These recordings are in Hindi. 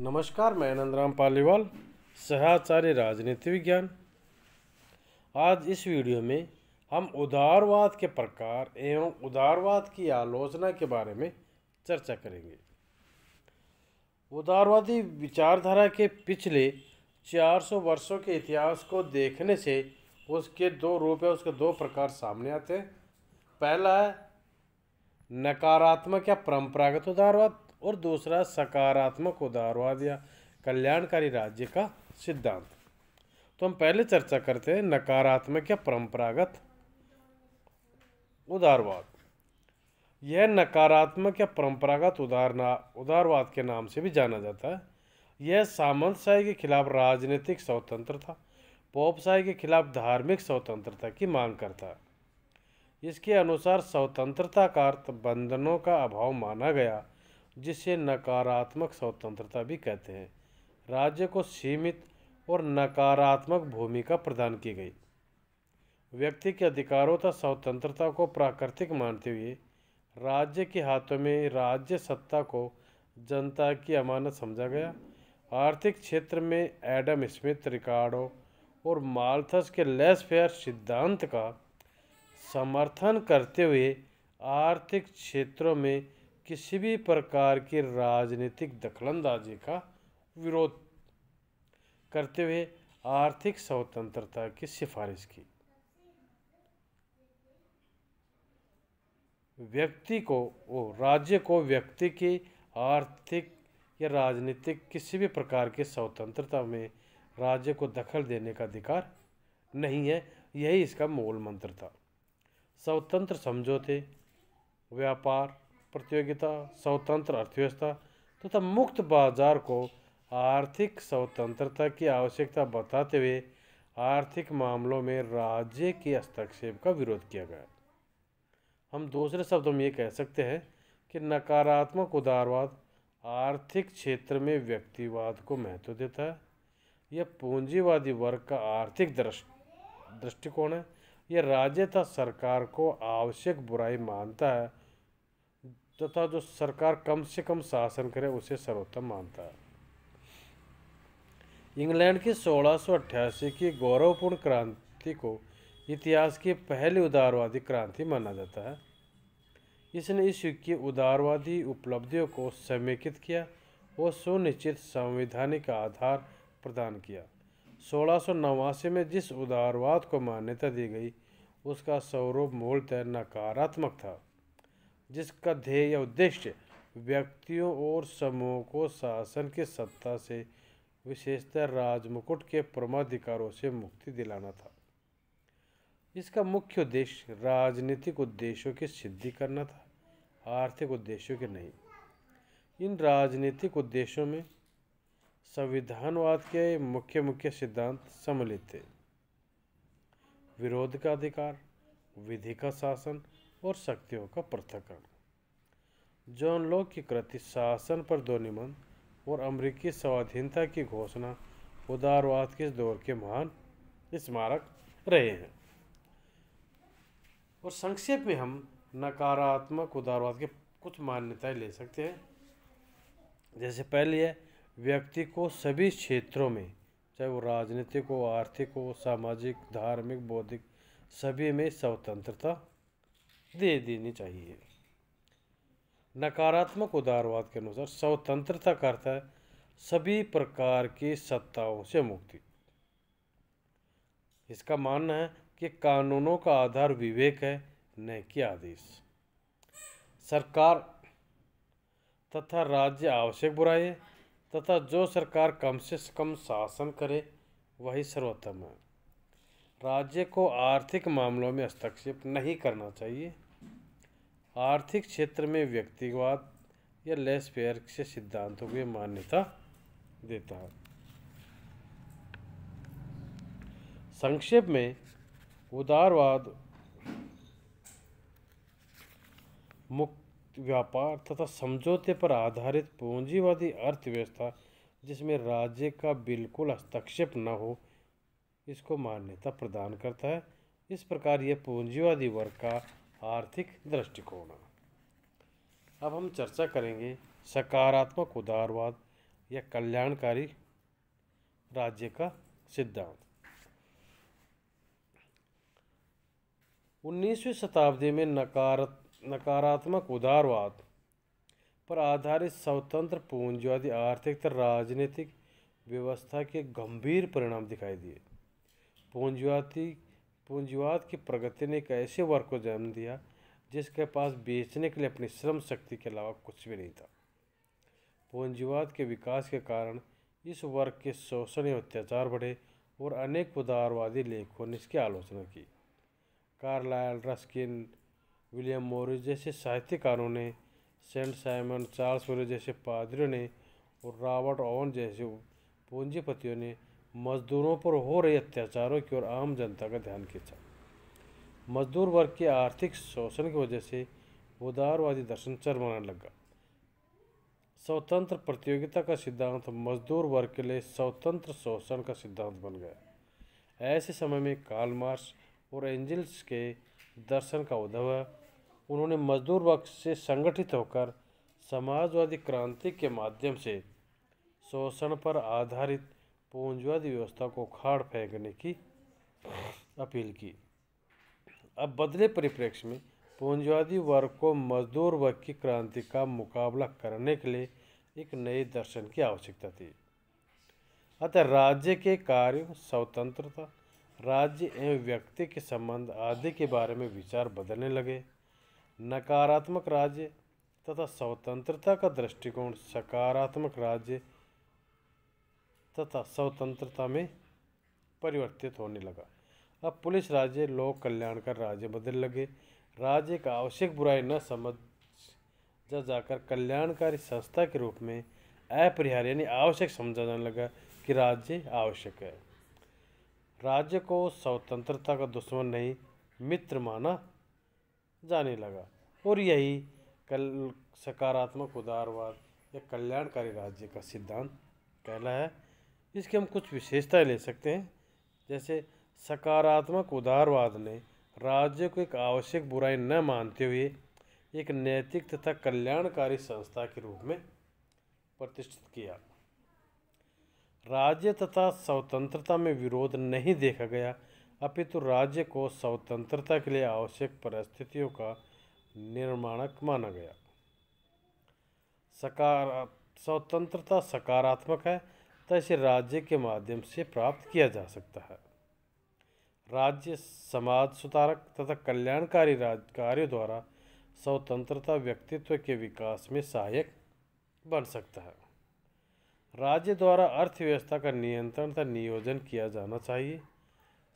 नमस्कार मैं राम पालीवाल सहाचार्य राजनीति विज्ञान आज इस वीडियो में हम उदारवाद के प्रकार एवं उदारवाद की आलोचना के बारे में चर्चा करेंगे उदारवादी विचारधारा के पिछले 400 वर्षों के इतिहास को देखने से उसके दो रूप है उसके दो प्रकार सामने आते हैं पहला है नकारात्मक या परंपरागत उदारवाद और दूसरा सकारात्मक उदारवाद या कल्याणकारी राज्य का सिद्धांत तो हम पहले चर्चा करते हैं नकारात्मक या परंपरागत उदारवाद यह नकारात्मक या परंपरागत उदारना उदारवाद के नाम से भी जाना जाता है यह सामंतशाही के खिलाफ राजनीतिक स्वतंत्रता पोपशाही के खिलाफ धार्मिक स्वतंत्रता की मांग करता है इसके अनुसार स्वतंत्रता का अर्थ बंधनों का अभाव माना गया जिसे नकारात्मक स्वतंत्रता भी कहते हैं राज्य को सीमित और नकारात्मक भूमिका प्रदान की गई व्यक्ति के अधिकारों तथा स्वतंत्रता को प्राकृतिक मानते हुए राज्य के हाथों में राज्य सत्ता को जनता की अमानत समझा गया आर्थिक क्षेत्र में एडम स्मिथ रिकार्डो और माल्थस के लेस फेयर सिद्धांत का समर्थन करते हुए आर्थिक क्षेत्रों में किसी भी प्रकार की राजनीतिक दखलंदाजी का विरोध करते हुए आर्थिक स्वतंत्रता की सिफारिश की व्यक्ति को वो राज्य को व्यक्ति की आर्थिक या राजनीतिक किसी भी प्रकार की स्वतंत्रता में राज्य को दखल देने का अधिकार नहीं है यही इसका मूल मंत्र था स्वतंत्र समझौते व्यापार प्रतियोगिता स्वतंत्र अर्थव्यवस्था तथा मुक्त बाजार को आर्थिक स्वतंत्रता की आवश्यकता बताते हुए आर्थिक मामलों में राज्य के हस्तक्षेप का विरोध किया गया हम दूसरे शब्दों में ये कह सकते हैं कि नकारात्मक उदारवाद आर्थिक क्षेत्र में व्यक्तिवाद को महत्व देता है यह पूंजीवादी वर्ग का आर्थिक दृष्टिकोण है यह राज्य तथा सरकार को आवश्यक बुराई मानता है तथा जो सरकार कम से कम शासन करे उसे सर्वोत्तम मानता है इंग्लैंड की सोलह की गौरवपूर्ण क्रांति को इतिहास की पहली उदारवादी क्रांति माना जाता है इसने इस युग की उदारवादी उपलब्धियों को समेकित किया और सुनिश्चित संवैधानिक आधार प्रदान किया सोलह में जिस उदारवाद को मान्यता दी गई उसका स्वरूप मूलतः नकारात्मक था जिसका ध्येय या उद्देश्य व्यक्तियों और समूहों को शासन की सत्ता से विशेषतः राजमुकुट के परमाधिकारों से मुक्ति दिलाना था इसका मुख्य उद्देश्य राजनीतिक उद्देश्यों की सिद्धि करना था आर्थिक उद्देश्यों के नहीं इन राजनीतिक उद्देश्यों में संविधानवाद के मुख्य मुख्य सिद्धांत सम्मिलित थे विरोध का अधिकार विधि का शासन और शक्तियों का पृथककरण जॉन लॉक की कृति शासन पर ध्वनिमंद और अमरीकी स्वाधीनता की घोषणा उदारवाद के दौर के महान स्मारक रहे हैं और संक्षेप में हम नकारात्मक उदारवाद के कुछ मान्यताएं ले सकते हैं जैसे पहले है व्यक्ति को सभी क्षेत्रों में चाहे वो राजनीतिक हो आर्थिक हो सामाजिक धार्मिक बौद्धिक सभी में स्वतंत्रता दे देने चाहिए नकारात्मक उदारवाद के अनुसार स्वतंत्रता करता है सभी प्रकार की सत्ताओं से मुक्ति इसका मानना है कि कानूनों का आधार विवेक है न कि आदेश सरकार तथा राज्य आवश्यक बुराई तथा जो सरकार कम से कम शासन करे वही सर्वोत्तम है राज्य को आर्थिक मामलों में हस्तक्षेप नहीं करना चाहिए आर्थिक क्षेत्र में व्यक्तिवाद या लेस फेयर से सिद्धांतों को मान्यता देता है संक्षेप में उदारवाद मुक्त व्यापार तथा समझौते पर आधारित पूंजीवादी अर्थव्यवस्था जिसमें राज्य का बिल्कुल हस्तक्षेप न हो इसको मान्यता प्रदान करता है इस प्रकार यह पूंजीवादी वर्ग का आर्थिक दृष्टिकोण अब हम चर्चा करेंगे सकारात्मक उदारवाद या कल्याणकारी राज्य का सिद्धांत 19वीं शताब्दी में नकारात्मक नकारात्मक उदारवाद पर आधारित स्वतंत्र पूंजीवादी आर्थिक तथा राजनीतिक व्यवस्था के गंभीर परिणाम दिखाई दिए पूंजीवादी पूंजीवाद की प्रगति ने एक ऐसे वर्ग को जन्म दिया जिसके पास बेचने के लिए अपनी श्रम शक्ति के अलावा कुछ भी नहीं था पूंजीवाद के विकास के कारण इस वर्ग के शोषण अत्याचार बढ़े और अनेक उदारवादी लेखकों ने इसकी आलोचना की कार्लाइल रस्किन विलियम मोरिस जैसे साहित्यकारों ने सेंट साइमन चार्ल्स मोरिस जैसे पादरियों ने और रॉबर्ट ओवन जैसे पूंजीपतियों ने मजदूरों पर हो रहे अत्याचारों की ओर आम जनता का ध्यान खींचा मजदूर वर्ग के आर्थिक शोषण की वजह से उदारवादी दर्शन चरमराने लगा स्वतंत्र प्रतियोगिता का सिद्धांत मजदूर वर्ग के लिए स्वतंत्र शोषण का सिद्धांत बन गया ऐसे समय में कार्ल मार्क्स और एंजल्स के दर्शन का उद्भव है उन्होंने मजदूर वर्ग से संगठित होकर समाजवादी क्रांति के माध्यम से शोषण पर आधारित पूंजवादी व्यवस्था को खाड़ फेंकने की अपील की अब बदले परिप्रेक्ष्य में पूंजवादी वर्ग को मजदूर वर्ग की क्रांति का मुकाबला करने के लिए एक नए दर्शन की आवश्यकता थी अतः राज्य के कार्य स्वतंत्रता राज्य एवं व्यक्ति के संबंध आदि के बारे में विचार बदलने लगे नकारात्मक राज्य तथा स्वतंत्रता का दृष्टिकोण सकारात्मक राज्य तथा स्वतंत्रता में परिवर्तित होने लगा अब पुलिस राज्य लोक कल्याण का राज्य बदल लगे राज्य का आवश्यक बुराई न समझ जा जाकर कल्याणकारी संस्था के रूप में अपरिहार्य यानी आवश्यक समझा जाने लगा कि राज्य आवश्यक है राज्य को स्वतंत्रता का दुश्मन नहीं मित्र माना जाने लगा और यही कल सकारात्मक उदारवाद या कल्याणकारी राज्य का सिद्धांत कहला है इसकी हम कुछ विशेषताएं ले सकते हैं जैसे सकारात्मक उदारवाद ने राज्य को एक आवश्यक बुराई न मानते हुए एक नैतिक तथा कल्याणकारी संस्था के रूप में प्रतिष्ठित किया राज्य तथा स्वतंत्रता में विरोध नहीं देखा गया अपितु तो राज्य को स्वतंत्रता के लिए आवश्यक परिस्थितियों का निर्माणक माना गया सकार स्वतंत्रता सकारात्मक है तथा इसे राज्य के माध्यम से प्राप्त किया जा सकता है राज्य समाज सुधारक तथा कल्याणकारी राज कार्यों द्वारा स्वतंत्रता व्यक्तित्व के विकास में सहायक बन सकता है राज्य द्वारा अर्थव्यवस्था का नियंत्रण तथा नियोजन किया जाना चाहिए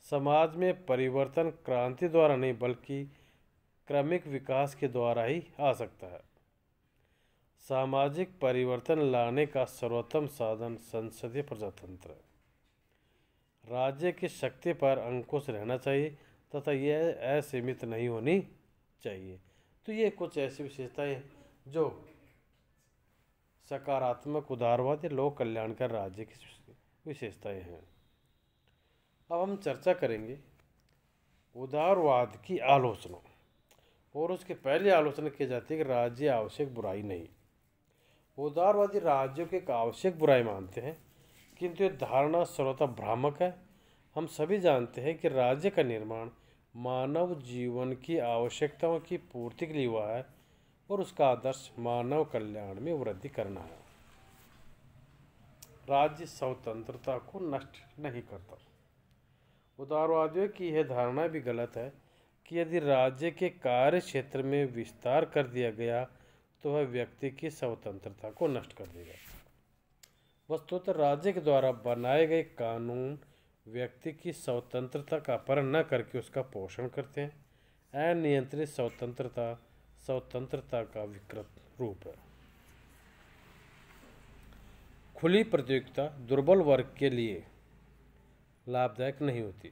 समाज में परिवर्तन क्रांति द्वारा नहीं बल्कि क्रमिक विकास के द्वारा ही आ सकता है सामाजिक परिवर्तन लाने का सर्वोत्तम साधन संसदीय प्रजातंत्र है राज्य की शक्ति पर अंकुश रहना चाहिए तथा यह असीमित नहीं होनी चाहिए तो ये कुछ ऐसी विशेषताएं हैं जो सकारात्मक उदारवाद या लोक का राज्य की विशेषताएं हैं अब हम चर्चा करेंगे उदारवाद की आलोचना और उसके पहले आलोचना की जाती है कि राज्य आवश्यक बुराई नहीं उदारवादी राज्यों के एक आवश्यक बुराई मानते हैं किंतु ये धारणा सर्वथा भ्रामक है हम सभी जानते हैं कि राज्य का निर्माण मानव जीवन की आवश्यकताओं की पूर्ति के लिए हुआ है और उसका आदर्श मानव कल्याण में वृद्धि करना है राज्य स्वतंत्रता को नष्ट नहीं करता उदारवादियों की यह धारणा भी गलत है कि यदि राज्य के कार्य क्षेत्र में विस्तार कर दिया गया तो वह व्यक्ति की स्वतंत्रता को नष्ट कर देगा वस्तुतः राज्य के द्वारा बनाए गए कानून व्यक्ति की स्वतंत्रता का अपहरण न करके उसका पोषण करते हैं अनियंत्रित स्वतंत्रता स्वतंत्रता का विकृत रूप है खुली प्रतियोगिता दुर्बल वर्ग के लिए लाभदायक नहीं होती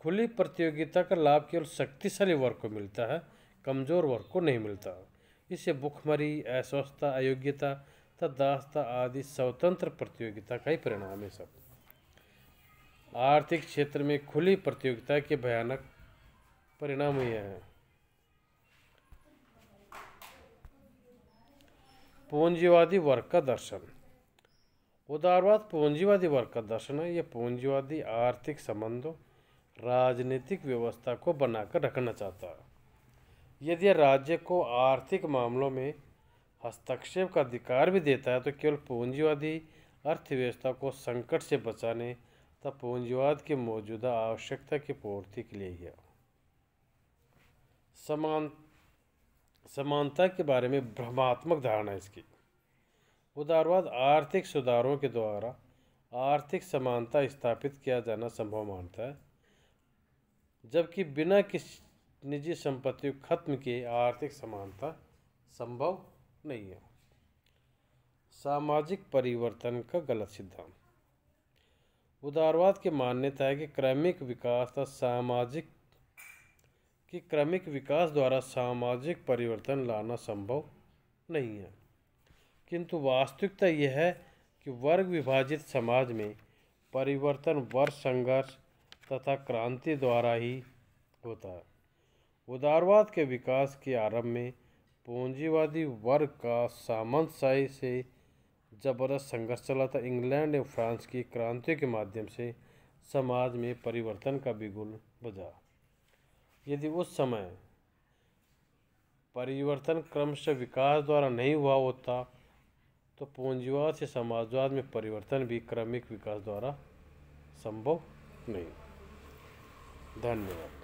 खुली प्रतियोगिता का लाभ केवल शक्तिशाली वर्ग को मिलता है कमज़ोर वर्ग को नहीं मिलता इससे भुखमरी अस्वस्थता अयोग्यता तथा दासता आदि स्वतंत्र प्रतियोगिता का ही परिणाम है सब आर्थिक क्षेत्र में खुली प्रतियोगिता के भयानक परिणाम यह हैं पूंजीवादी वर्ग का दर्शन उदारवाद पूंजीवादी वर्ग का दर्शन है यह पूंजीवादी आर्थिक संबंधों राजनीतिक व्यवस्था को बनाकर रखना चाहता है यदि राज्य को आर्थिक मामलों में हस्तक्षेप का अधिकार भी देता है तो केवल पूंजीवादी अर्थव्यवस्था को संकट से बचाने तथा पूंजीवाद की मौजूदा आवश्यकता की पूर्ति के लिए गया समान समानता के बारे में भ्रमात्मक धारणा इसकी उदारवाद आर्थिक सुधारों के द्वारा आर्थिक समानता स्थापित किया जाना संभव मानता है जबकि बिना किस निजी संपत्ति खत्म किए आर्थिक समानता संभव नहीं है सामाजिक परिवर्तन का गलत सिद्धांत उदारवाद की मान्यता है कि क्रमिक विकास तथा सामाजिक कि क्रमिक विकास द्वारा सामाजिक परिवर्तन लाना संभव नहीं है किंतु वास्तविकता यह है कि वर्ग विभाजित समाज में परिवर्तन वर्ष संघर्ष तथा क्रांति द्वारा ही होता है उदारवाद के विकास के आरंभ में पूंजीवादी वर्ग का सामंतशाही से जबरदस्त संघर्ष चला था इंग्लैंड एवं फ्रांस की क्रांति के माध्यम से समाज में परिवर्तन का बिगुल बजा यदि उस समय परिवर्तन क्रमशः विकास द्वारा नहीं हुआ होता तो पूंजीवाद से समाजवाद में परिवर्तन भी क्रमिक विकास द्वारा संभव नहीं धन्यवाद